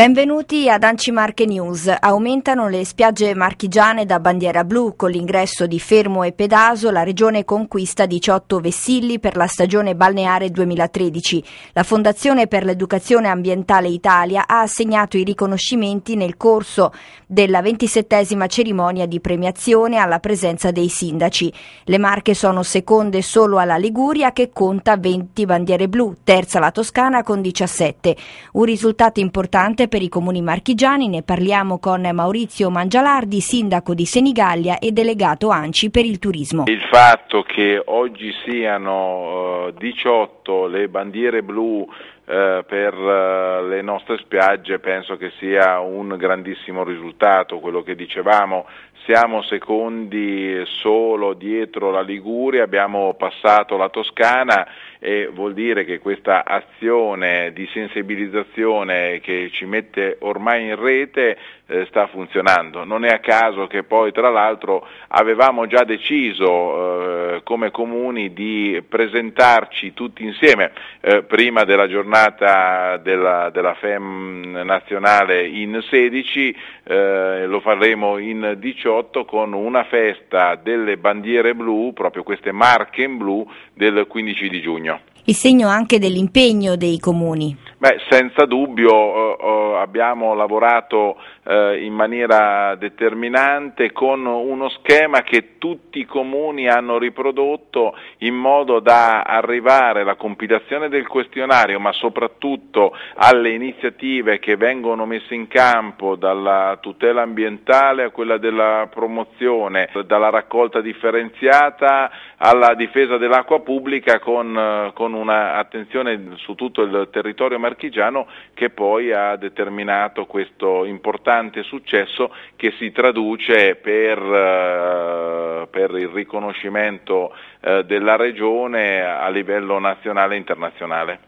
Benvenuti ad Ancimarche News. Aumentano le spiagge marchigiane da bandiera blu. Con l'ingresso di Fermo e Pedaso la regione conquista 18 vessilli per la stagione balneare 2013. La Fondazione per l'Educazione Ambientale Italia ha assegnato i riconoscimenti nel corso della 27 cerimonia di premiazione alla presenza dei sindaci. Le Marche sono seconde solo alla Liguria che conta 20 bandiere blu, terza la Toscana con 17. Un risultato importante per i comuni marchigiani ne parliamo con Maurizio Mangialardi, sindaco di Senigallia e delegato ANCI per il turismo. Il fatto che oggi siano 18 eh, le bandiere blu eh, per eh, le nostre spiagge penso che sia un grandissimo risultato, quello che dicevamo, siamo secondi solo dietro la Liguria, abbiamo passato la Toscana e vuol dire che questa azione di sensibilizzazione che ci mette ormai in rete eh, sta funzionando. Non è a caso che poi tra l'altro avevamo già deciso eh, come comuni di presentarci tutti insieme eh, prima della giornata della, della, FEM nazionale in 16, eh, lo faremo in 18 con una festa delle bandiere blu, proprio queste marche in blu del 15 di giugno. Il segno anche dell'impegno dei comuni. Beh, senza dubbio eh, eh, abbiamo lavorato eh, in maniera determinante con uno schema che tutti i comuni hanno riprodotto in modo da arrivare alla compilazione del questionario, ma soprattutto alle iniziative che vengono messe in campo dalla tutela ambientale a quella della promozione, dalla raccolta differenziata alla difesa dell'acqua pubblica con, eh, con un'attenzione su tutto il territorio Marchigiano che poi ha determinato questo importante successo che si traduce per, eh, per il riconoscimento eh, della regione a livello nazionale e internazionale.